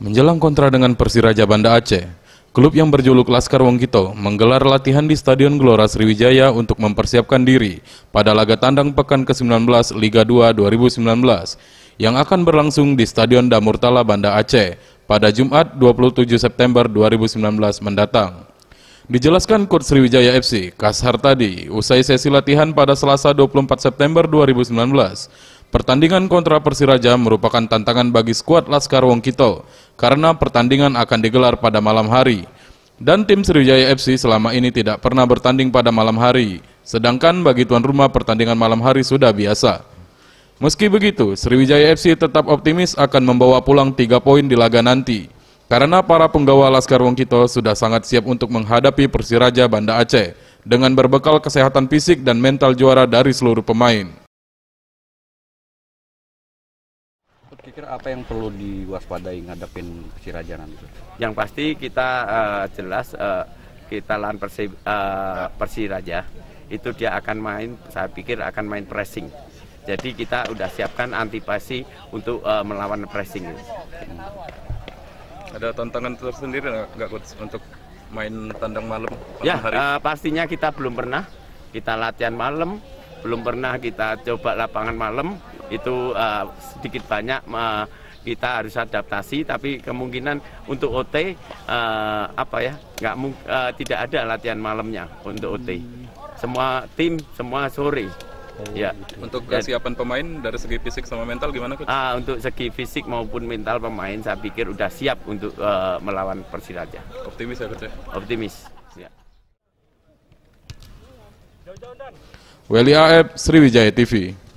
Menjelang kontra dengan Persiraja Banda Aceh, klub yang berjuluk Laskar Wongkito menggelar latihan di Stadion Gelora Sriwijaya untuk mempersiapkan diri pada laga tandang pekan ke-19 Liga 2 2019 yang akan berlangsung di Stadion Damurtala Banda Aceh pada Jumat 27 September 2019 mendatang. Dijelaskan Kurt Sriwijaya FC, Kashar tadi, usai sesi latihan pada Selasa 24 September 2019, Pertandingan kontra Persiraja merupakan tantangan bagi skuad Laskar Wong Kito karena pertandingan akan digelar pada malam hari. Dan tim Sriwijaya FC selama ini tidak pernah bertanding pada malam hari, sedangkan bagi tuan rumah pertandingan malam hari sudah biasa. Meski begitu, Sriwijaya FC tetap optimis akan membawa pulang tiga poin di laga nanti, karena para penggawa Laskar Wong Kito sudah sangat siap untuk menghadapi Persiraja Banda Aceh dengan berbekal kesehatan fisik dan mental juara dari seluruh pemain. Kira-kira apa yang perlu diwaspadai ngadepin raja nanti. Yang pasti kita uh, jelas uh, kita lawan Persi, uh, raja itu dia akan main saya pikir akan main pressing. Jadi kita udah siapkan antipasi untuk uh, melawan pressing. Hmm. Ada tantangan tersendiri nggak untuk main tandang malam? Ya, hari? Uh, pastinya kita belum pernah kita latihan malam, belum pernah kita coba lapangan malam itu uh, sedikit banyak uh, kita harus adaptasi tapi kemungkinan untuk OT uh, eh, apa ya nggak uh, tidak ada latihan malamnya untuk OT semua tim semua sore oh, ya. Gitu. Untuk kesiapan pemain dari segi fisik sama mental gimana coach? Ah, untuk segi fisik maupun mental pemain saya pikir udah siap untuk uh, melawan Persiraja. Optimis ya coach? Ya? Optimis. Ya. Weli AF Sriwijaya TV.